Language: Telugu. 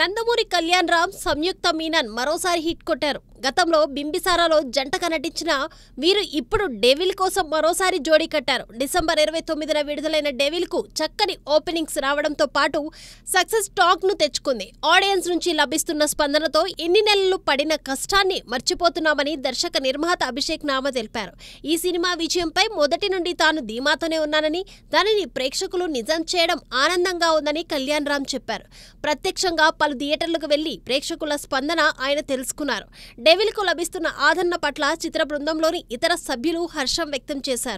నందమూరి కళ్యాణ్ రామ్ సంయుక్త మీనన్ మరోసారి హిట్ కొట్టారు గతంలో బింబిసారాలో జంటగా నటించిన వీరు ఇప్పుడు డెవిల్ కోసం మరోసారి జోడీ కట్టారు డిసెంబర్ ఇరవై తొమ్మిదిన విడుదలైన డెవిల్కు చక్కని ఓపెనింగ్స్ రావడంతో పాటు సక్సెస్ టాక్ను తెచ్చుకుంది ఆడియన్స్ నుంచి లభిస్తున్న స్పందనతో ఎన్ని నెలలు పడిన కష్టాన్ని మర్చిపోతున్నామని దర్శక నిర్మాత అభిషేక్ నామ తెలిపారు ఈ సినిమా విజయంపై మొదటి నుండి తాను ధీమాతోనే ఉన్నానని దానిని ప్రేక్షకులు నిజం చేయడం ఆనందంగా ఉందని కళ్యాణ్ రామ్ చెప్పారు ప్రత్యక్షంగా పలు థియేటర్లకు వెళ్లి ప్రేక్షకుల స్పందన ఆయన తెలుసుకున్నారు డెవిల్కు లభిస్తున్న ఆదరణ పట్ల చిత్ర బృందంలోని ఇతర సభ్యులు హర్షం వ్యక్తం చేశారు